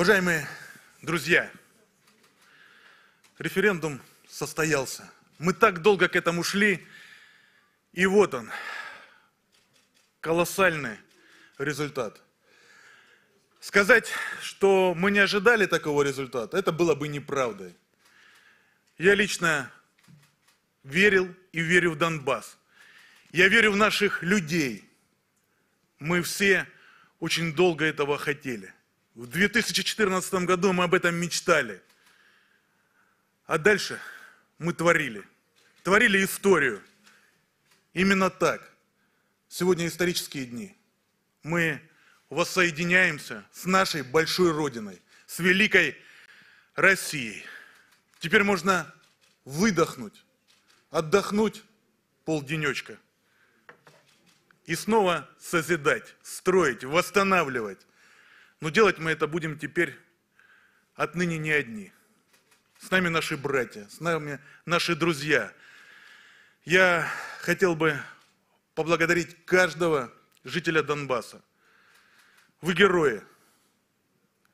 Уважаемые друзья, референдум состоялся. Мы так долго к этому шли, и вот он, колоссальный результат. Сказать, что мы не ожидали такого результата, это было бы неправдой. Я лично верил и верю в Донбасс. Я верю в наших людей. Мы все очень долго этого хотели. В 2014 году мы об этом мечтали. А дальше мы творили. Творили историю. Именно так. Сегодня исторические дни. Мы воссоединяемся с нашей большой Родиной, с великой Россией. Теперь можно выдохнуть, отдохнуть полденечка. И снова созидать, строить, восстанавливать, но делать мы это будем теперь отныне не одни. С нами наши братья, с нами наши друзья. Я хотел бы поблагодарить каждого жителя Донбасса. Вы герои.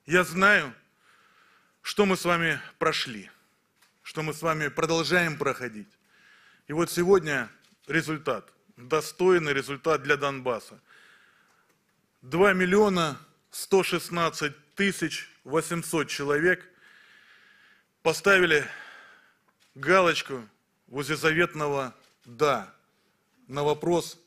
Я знаю, что мы с вами прошли, что мы с вами продолжаем проходить. И вот сегодня результат, достойный результат для Донбасса. 2 миллиона 116 тысяч 800 человек поставили галочку возле заветного «да» на вопрос,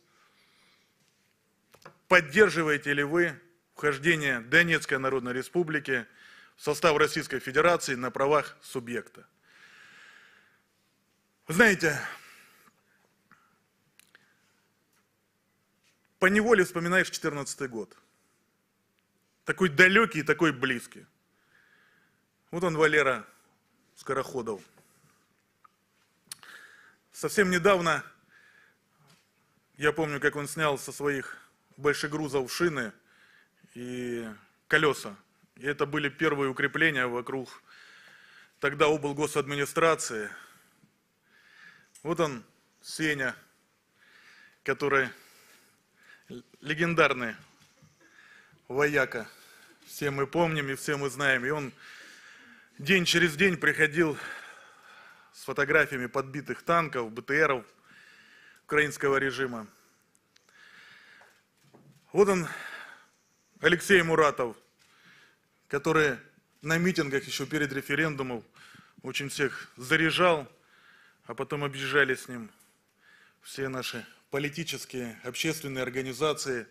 поддерживаете ли вы вхождение Донецкой Народной Республики в состав Российской Федерации на правах субъекта. Вы знаете, по неволе вспоминаешь 2014 год – такой далекий и такой близкий. Вот он, Валера Скороходов. Совсем недавно, я помню, как он снял со своих больших грузов шины и колеса. И это были первые укрепления вокруг тогда облгосадминистрации. Вот он, Сеня, который легендарный вояка – все мы помним и все мы знаем. И он день через день приходил с фотографиями подбитых танков, БТРов украинского режима. Вот он, Алексей Муратов, который на митингах еще перед референдумом очень всех заряжал, а потом объезжали с ним все наши политические, общественные организации.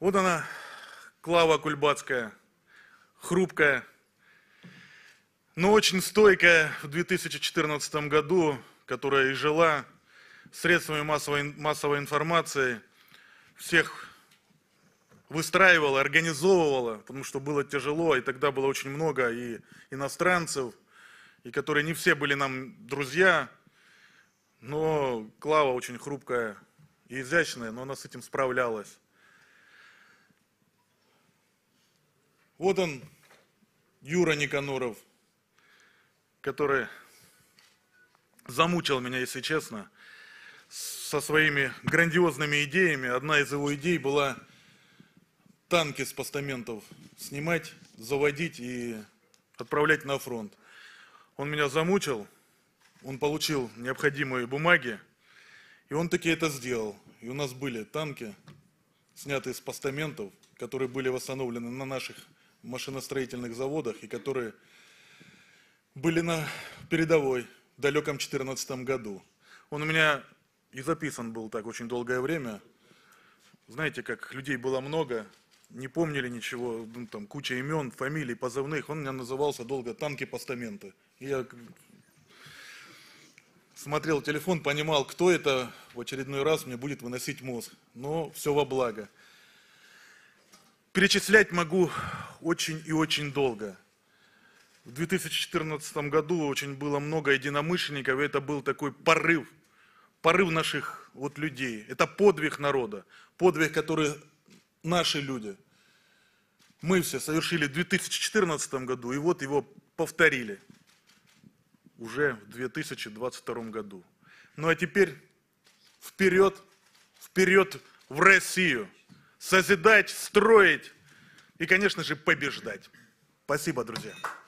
Вот она, Клава Кульбацкая, хрупкая, но очень стойкая в 2014 году, которая и жила средствами массовой, массовой информации, всех выстраивала, организовывала, потому что было тяжело, и тогда было очень много и иностранцев, и которые не все были нам друзья, но Клава очень хрупкая и изящная, но она с этим справлялась. Вот он, Юра Никаноров, который замучил меня, если честно, со своими грандиозными идеями. Одна из его идей была танки с постаментов снимать, заводить и отправлять на фронт. Он меня замучил, он получил необходимые бумаги, и он таки это сделал. И у нас были танки, снятые с постаментов, которые были восстановлены на наших машиностроительных заводах и которые были на передовой в далеком 2014 году. Он у меня и записан был так очень долгое время. Знаете, как людей было много, не помнили ничего, ну, там куча имен, фамилий, позывных. Он у меня назывался долго «Танки постаменты». я смотрел телефон, понимал, кто это в очередной раз мне будет выносить мозг. Но все во благо. Перечислять могу очень и очень долго. В 2014 году очень было много единомышленников, и это был такой порыв, порыв наших вот людей. Это подвиг народа, подвиг, который наши люди, мы все совершили в 2014 году, и вот его повторили уже в 2022 году. Ну а теперь вперед, вперед в Россию, созидать, строить, и, конечно же, побеждать. Спасибо, друзья.